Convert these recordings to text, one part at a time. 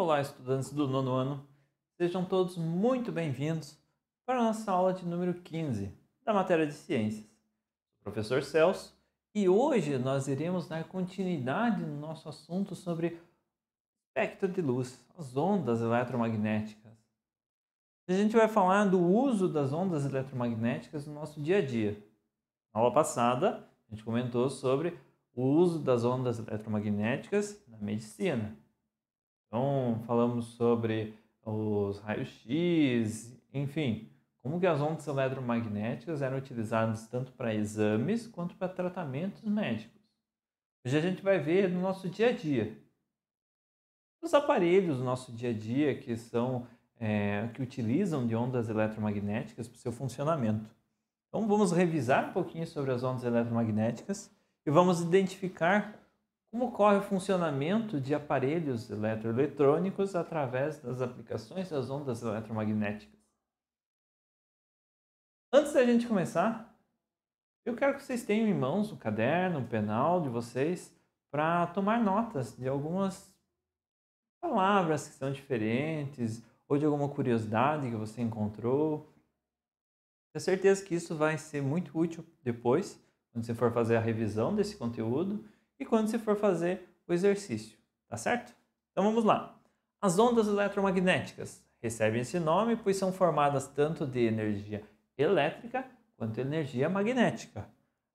Olá, estudantes do nono ano. Sejam todos muito bem-vindos para a nossa aula de número 15 da matéria de ciências. Sou o professor Celso e hoje nós iremos dar continuidade no nosso assunto sobre espectro de luz, as ondas eletromagnéticas. A gente vai falar do uso das ondas eletromagnéticas no nosso dia a dia. Na aula passada, a gente comentou sobre o uso das ondas eletromagnéticas na medicina. Então, falamos sobre os raios-x, enfim, como que as ondas eletromagnéticas eram utilizadas tanto para exames quanto para tratamentos médicos. Hoje a gente vai ver no nosso dia a dia. Os aparelhos do nosso dia a dia que são é, que utilizam de ondas eletromagnéticas para o seu funcionamento. Então vamos revisar um pouquinho sobre as ondas eletromagnéticas e vamos identificar como ocorre o funcionamento de aparelhos eletroeletrônicos através das aplicações das ondas eletromagnéticas. Antes da gente começar, eu quero que vocês tenham em mãos o um caderno, o um penal de vocês para tomar notas de algumas palavras que são diferentes ou de alguma curiosidade que você encontrou. Tenho certeza que isso vai ser muito útil depois, quando você for fazer a revisão desse conteúdo e quando se for fazer o exercício, tá certo? Então vamos lá. As ondas eletromagnéticas recebem esse nome pois são formadas tanto de energia elétrica quanto energia magnética.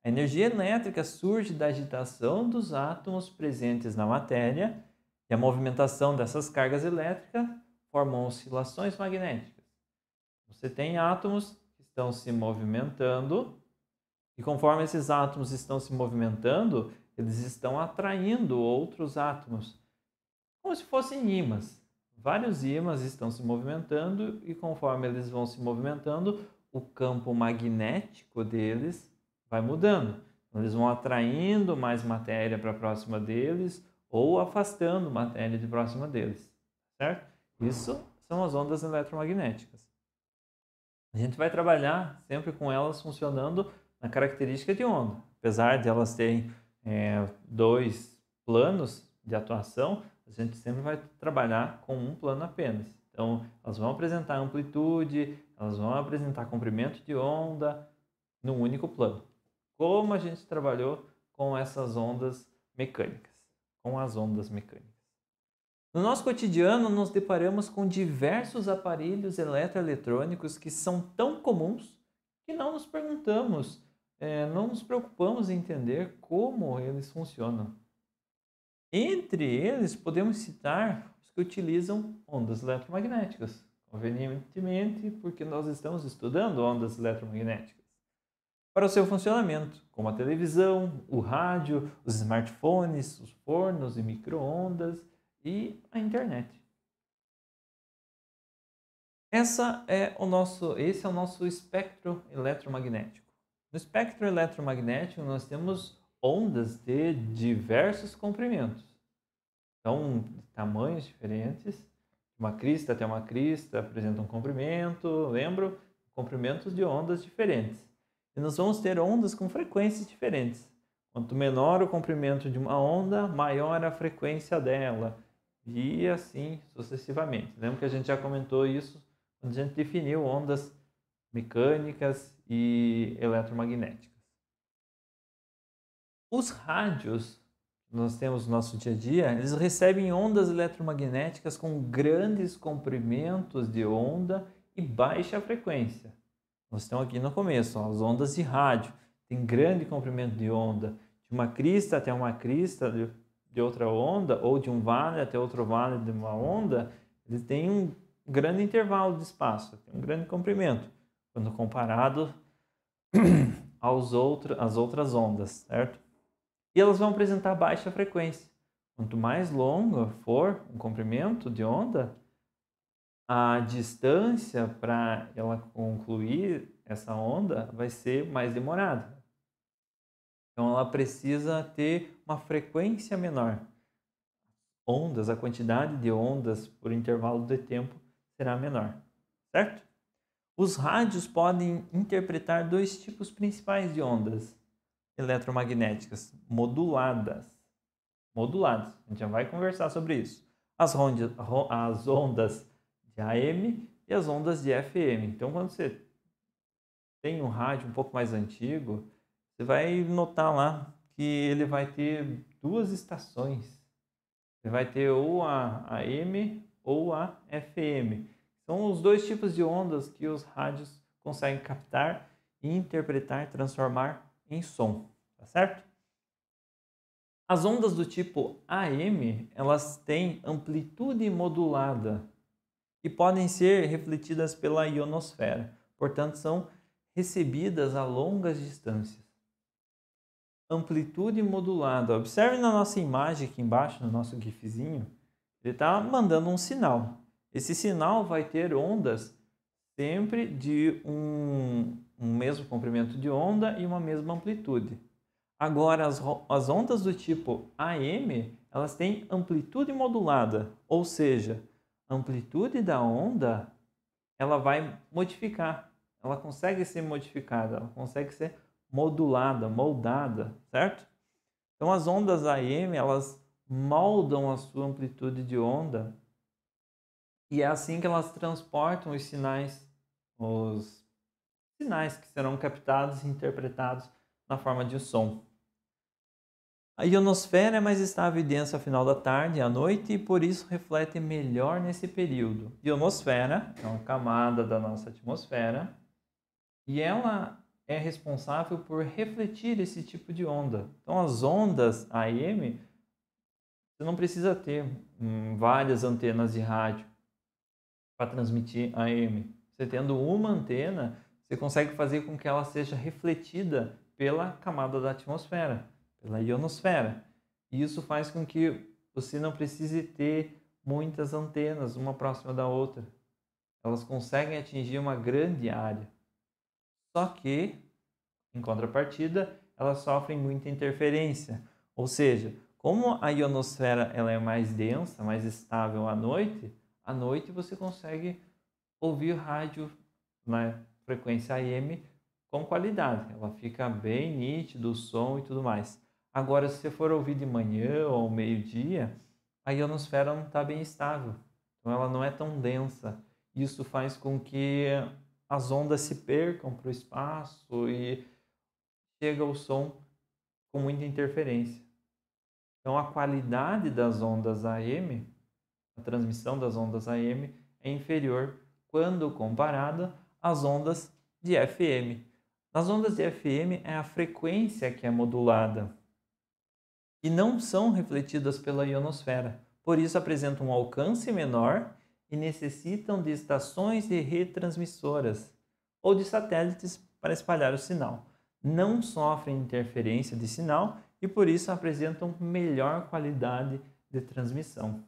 A energia elétrica surge da agitação dos átomos presentes na matéria e a movimentação dessas cargas elétricas formam oscilações magnéticas. Você tem átomos que estão se movimentando e conforme esses átomos estão se movimentando, eles estão atraindo outros átomos, como se fossem ímãs. Vários ímãs estão se movimentando e conforme eles vão se movimentando, o campo magnético deles vai mudando. Então, eles vão atraindo mais matéria para próxima deles ou afastando matéria de próxima deles, certo? Isso são as ondas eletromagnéticas. A gente vai trabalhar sempre com elas funcionando na característica de onda, apesar de elas terem é, dois planos de atuação, a gente sempre vai trabalhar com um plano apenas. Então, elas vão apresentar amplitude, elas vão apresentar comprimento de onda num único plano. Como a gente trabalhou com essas ondas mecânicas, com as ondas mecânicas. No nosso cotidiano, nos deparamos com diversos aparelhos eletroeletrônicos que são tão comuns que não nos perguntamos é, não nos preocupamos em entender como eles funcionam. Entre eles, podemos citar os que utilizam ondas eletromagnéticas, convenientemente porque nós estamos estudando ondas eletromagnéticas. Para o seu funcionamento, como a televisão, o rádio, os smartphones, os fornos e microondas e a internet. Essa é o nosso, esse é o nosso espectro eletromagnético. No espectro eletromagnético, nós temos ondas de diversos comprimentos. Então, tamanhos diferentes. Uma crista até uma crista apresenta um comprimento, lembro? Comprimentos de ondas diferentes. E nós vamos ter ondas com frequências diferentes. Quanto menor o comprimento de uma onda, maior a frequência dela. E assim sucessivamente. Lembra que a gente já comentou isso quando a gente definiu ondas mecânicas e eletromagnéticas. Os rádios que nós temos no nosso dia a dia, eles recebem ondas eletromagnéticas com grandes comprimentos de onda e baixa frequência. Nós estamos aqui no começo, ó, as ondas de rádio tem grande comprimento de onda, de uma crista até uma crista de, de outra onda, ou de um vale até outro vale de uma onda, ele tem um grande intervalo de espaço, tem um grande comprimento quando comparado aos outro, às outras ondas, certo? E elas vão apresentar baixa frequência. Quanto mais longo for um comprimento de onda, a distância para ela concluir essa onda vai ser mais demorada. Então ela precisa ter uma frequência menor. Ondas, a quantidade de ondas por intervalo de tempo será menor, certo? Os rádios podem interpretar dois tipos principais de ondas eletromagnéticas moduladas. Moduladas, a gente já vai conversar sobre isso. As, ondas, as ondas de AM e as ondas de FM. Então, quando você tem um rádio um pouco mais antigo, você vai notar lá que ele vai ter duas estações. Você vai ter ou a AM ou a FM. São os dois tipos de ondas que os rádios conseguem captar, interpretar, transformar em som, tá certo? As ondas do tipo AM, elas têm amplitude modulada e podem ser refletidas pela ionosfera, portanto são recebidas a longas distâncias. Amplitude modulada. Observe na nossa imagem aqui embaixo, no nosso gifzinho, ele está mandando um sinal. Esse sinal vai ter ondas sempre de um, um mesmo comprimento de onda e uma mesma amplitude. Agora, as, as ondas do tipo AM, elas têm amplitude modulada, ou seja, a amplitude da onda ela vai modificar, ela consegue ser modificada, ela consegue ser modulada, moldada, certo? Então, as ondas AM, elas moldam a sua amplitude de onda e é assim que elas transportam os sinais, os sinais que serão captados e interpretados na forma de um som. A ionosfera é mais estável e densa ao final da tarde e à noite e por isso reflete melhor nesse período. Ionosfera é uma camada da nossa atmosfera e ela é responsável por refletir esse tipo de onda. Então as ondas AM, você não precisa ter hum, várias antenas de rádio para transmitir AM. Você tendo uma antena, você consegue fazer com que ela seja refletida pela camada da atmosfera, pela ionosfera. E isso faz com que você não precise ter muitas antenas uma próxima da outra. Elas conseguem atingir uma grande área. Só que, em contrapartida, elas sofrem muita interferência. Ou seja, como a ionosfera ela é mais densa, mais estável à noite, à noite você consegue ouvir rádio na né, frequência AM com qualidade. Ela fica bem nítido o som e tudo mais. Agora, se você for ouvir de manhã ou ao meio-dia, a ionosfera não está bem estável. Então, ela não é tão densa. Isso faz com que as ondas se percam para o espaço e chega o som com muita interferência. Então, a qualidade das ondas AM a transmissão das ondas AM é inferior quando comparada às ondas de FM. Nas ondas de FM é a frequência que é modulada e não são refletidas pela ionosfera. Por isso apresentam um alcance menor e necessitam de estações de retransmissoras ou de satélites para espalhar o sinal. Não sofrem interferência de sinal e por isso apresentam melhor qualidade de transmissão.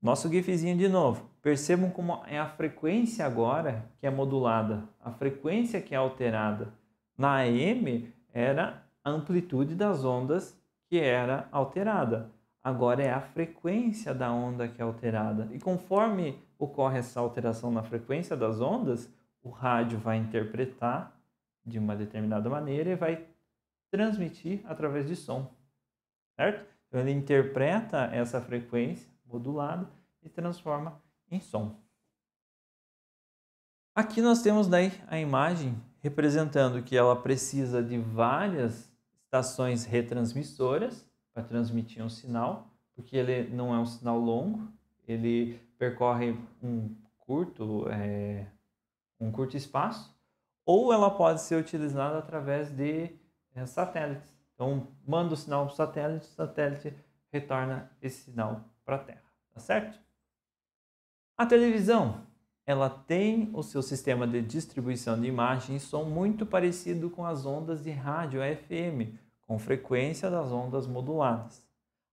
Nosso GIFzinho de novo. Percebam como é a frequência agora que é modulada, a frequência que é alterada. Na AM era a amplitude das ondas que era alterada. Agora é a frequência da onda que é alterada. E conforme ocorre essa alteração na frequência das ondas, o rádio vai interpretar de uma determinada maneira e vai transmitir através de som, certo? Então ele interpreta essa frequência modulado e transforma em som. Aqui nós temos daí né, a imagem representando que ela precisa de várias estações retransmissoras para transmitir um sinal, porque ele não é um sinal longo, ele percorre um curto, é, um curto espaço, ou ela pode ser utilizada através de é, satélites. Então, manda o sinal para o satélite, o satélite retorna esse sinal para a Terra, tá certo? A televisão, ela tem o seu sistema de distribuição de imagem e som muito parecido com as ondas de rádio FM, com frequência das ondas moduladas.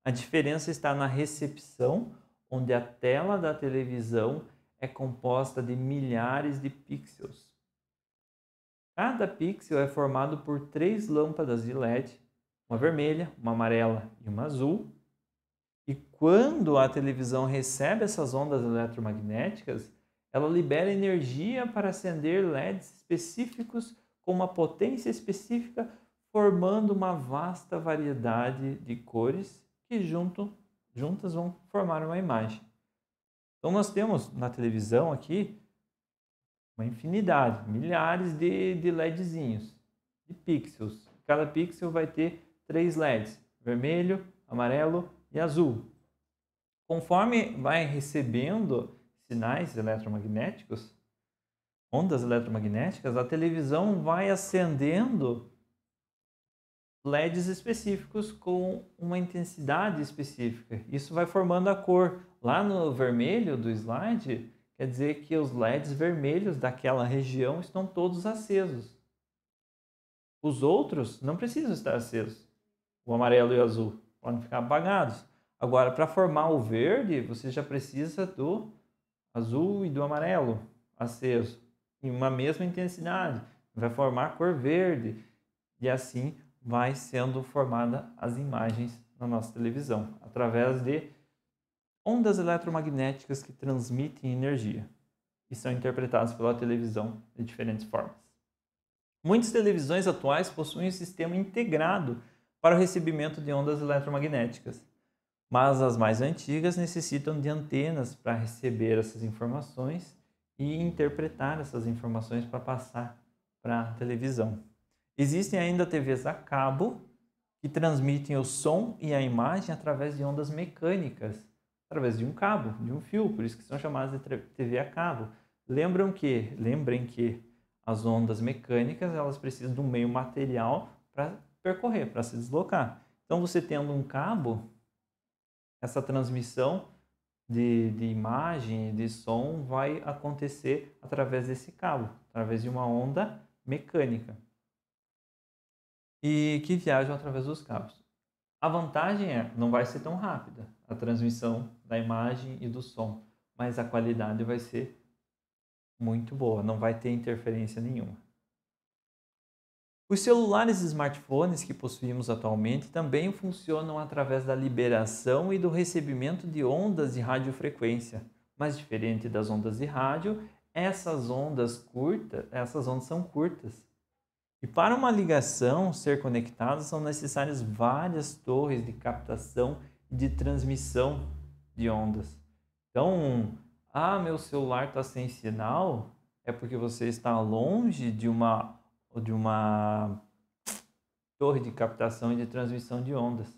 A diferença está na recepção, onde a tela da televisão é composta de milhares de pixels. Cada pixel é formado por três lâmpadas de LED, uma vermelha, uma amarela e uma azul, quando a televisão recebe essas ondas eletromagnéticas, ela libera energia para acender LEDs específicos com uma potência específica, formando uma vasta variedade de cores que junto, juntas vão formar uma imagem. Então nós temos na televisão aqui uma infinidade, milhares de, de LEDzinhos, de pixels. Cada pixel vai ter três LEDs, vermelho, amarelo e azul. Conforme vai recebendo sinais eletromagnéticos, ondas eletromagnéticas, a televisão vai acendendo LEDs específicos com uma intensidade específica. Isso vai formando a cor. Lá no vermelho do slide, quer dizer que os LEDs vermelhos daquela região estão todos acesos. Os outros não precisam estar acesos. O amarelo e o azul podem ficar apagados. Agora, para formar o verde, você já precisa do azul e do amarelo aceso em uma mesma intensidade. Vai formar a cor verde e assim vai sendo formada as imagens na nossa televisão através de ondas eletromagnéticas que transmitem energia e são interpretadas pela televisão de diferentes formas. Muitas televisões atuais possuem um sistema integrado para o recebimento de ondas eletromagnéticas mas as mais antigas necessitam de antenas para receber essas informações e interpretar essas informações para passar para a televisão. Existem ainda TVs a cabo que transmitem o som e a imagem através de ondas mecânicas, através de um cabo, de um fio, por isso que são chamadas de TV a cabo. Lembram que, lembrem que as ondas mecânicas, elas precisam de um meio material para percorrer, para se deslocar. Então você tendo um cabo, essa transmissão de, de imagem e de som vai acontecer através desse cabo, através de uma onda mecânica e que viajam através dos cabos. A vantagem é não vai ser tão rápida a transmissão da imagem e do som, mas a qualidade vai ser muito boa, não vai ter interferência nenhuma. Os celulares e smartphones que possuímos atualmente também funcionam através da liberação e do recebimento de ondas de radiofrequência, mas diferente das ondas de rádio, essas ondas curtas, essas ondas são curtas. E para uma ligação ser conectada são necessárias várias torres de captação e de transmissão de ondas. Então, ah, meu celular está sem sinal, é porque você está longe de uma ou de uma torre de captação e de transmissão de ondas.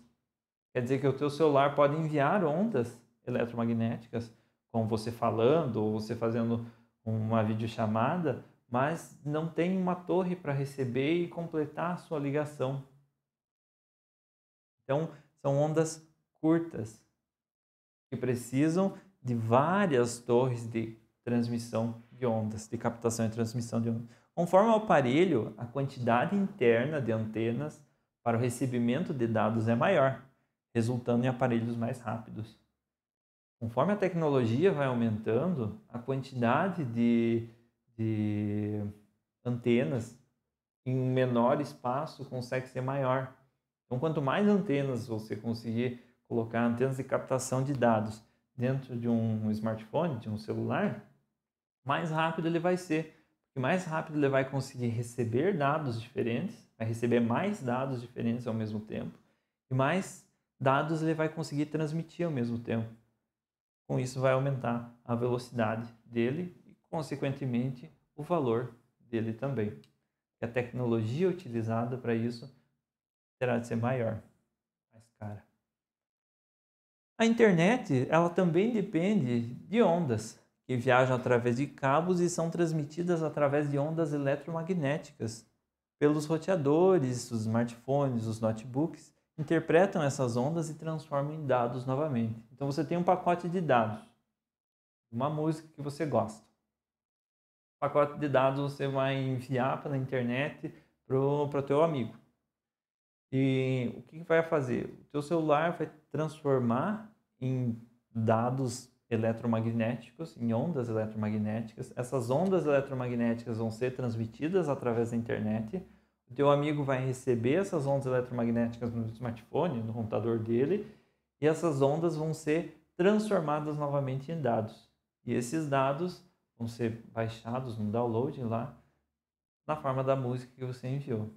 Quer dizer que o teu celular pode enviar ondas eletromagnéticas, com você falando ou você fazendo uma videochamada, mas não tem uma torre para receber e completar a sua ligação. Então, são ondas curtas que precisam de várias torres de transmissão de ondas, de captação e transmissão de ondas. Conforme o aparelho, a quantidade interna de antenas para o recebimento de dados é maior, resultando em aparelhos mais rápidos. Conforme a tecnologia vai aumentando, a quantidade de, de antenas em um menor espaço consegue ser maior. Então, quanto mais antenas você conseguir colocar, antenas de captação de dados dentro de um smartphone, de um celular, mais rápido ele vai ser e mais rápido ele vai conseguir receber dados diferentes, vai receber mais dados diferentes ao mesmo tempo, e mais dados ele vai conseguir transmitir ao mesmo tempo. Com isso, vai aumentar a velocidade dele e, consequentemente, o valor dele também. E a tecnologia utilizada para isso terá de ser maior, mais cara. A internet, ela também depende de ondas que viajam através de cabos e são transmitidas através de ondas eletromagnéticas. Pelos roteadores, os smartphones, os notebooks, interpretam essas ondas e transformam em dados novamente. Então você tem um pacote de dados, uma música que você gosta. O pacote de dados você vai enviar pela internet para o teu amigo. E o que vai fazer? O teu celular vai transformar em dados eletromagnéticos, em ondas eletromagnéticas. Essas ondas eletromagnéticas vão ser transmitidas através da internet. O teu amigo vai receber essas ondas eletromagnéticas no smartphone, no computador dele, e essas ondas vão ser transformadas novamente em dados. E esses dados vão ser baixados no download lá, na forma da música que você enviou.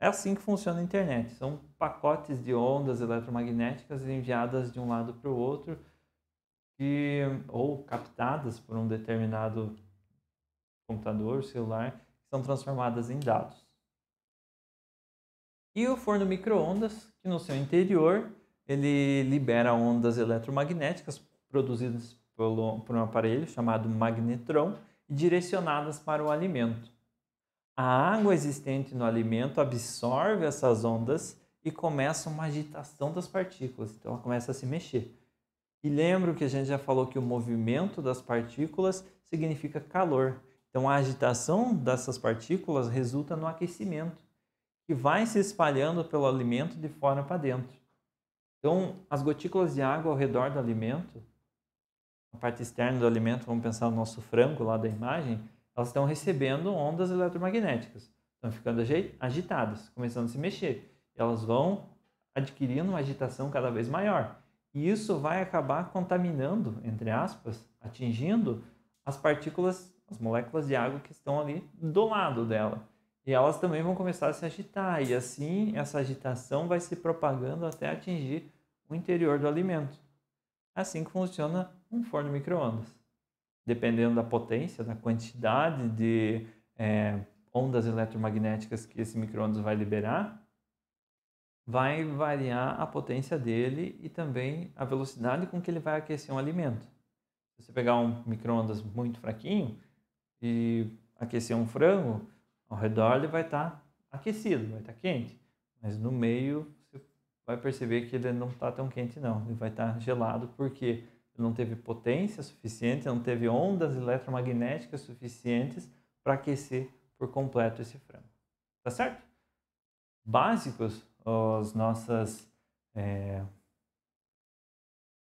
É assim que funciona a internet. São pacotes de ondas eletromagnéticas enviadas de um lado para o outro que, ou captadas por um determinado computador, celular, são transformadas em dados. E o forno microondas, que no seu interior ele libera ondas eletromagnéticas produzidas pelo, por um aparelho chamado magnetron e direcionadas para o alimento. A água existente no alimento absorve essas ondas e começa uma agitação das partículas, então ela começa a se mexer. E lembro que a gente já falou que o movimento das partículas significa calor. Então, a agitação dessas partículas resulta no aquecimento, que vai se espalhando pelo alimento de fora para dentro. Então, as gotículas de água ao redor do alimento, a parte externa do alimento, vamos pensar no nosso frango lá da imagem, elas estão recebendo ondas eletromagnéticas, estão ficando agitadas, começando a se mexer. Elas vão adquirindo uma agitação cada vez maior. E isso vai acabar contaminando, entre aspas, atingindo as partículas, as moléculas de água que estão ali do lado dela. E elas também vão começar a se agitar, e assim essa agitação vai se propagando até atingir o interior do alimento. É assim que funciona um forno microondas. Dependendo da potência, da quantidade de é, ondas eletromagnéticas que esse microondas vai liberar, vai variar a potência dele e também a velocidade com que ele vai aquecer um alimento. Se você pegar um micro-ondas muito fraquinho e aquecer um frango, ao redor ele vai estar tá aquecido, vai estar tá quente, mas no meio você vai perceber que ele não está tão quente não, ele vai estar tá gelado porque não teve potência suficiente, não teve ondas eletromagnéticas suficientes para aquecer por completo esse frango. Tá certo? Básicos as nossas, é,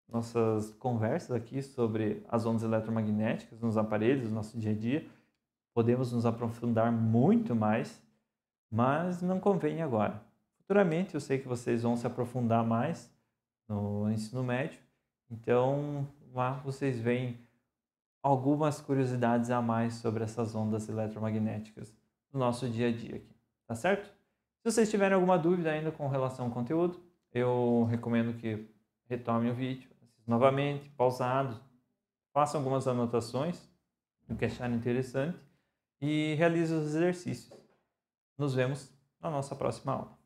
nossas conversas aqui sobre as ondas eletromagnéticas nos aparelhos, no nosso dia a dia. Podemos nos aprofundar muito mais, mas não convém agora. Futuramente eu sei que vocês vão se aprofundar mais no ensino médio, então lá vocês veem algumas curiosidades a mais sobre essas ondas eletromagnéticas no nosso dia a dia aqui, tá certo? Se vocês tiverem alguma dúvida ainda com relação ao conteúdo, eu recomendo que retomem o vídeo, novamente, pausado, façam algumas anotações do que acharem interessante e realizem os exercícios. Nos vemos na nossa próxima aula.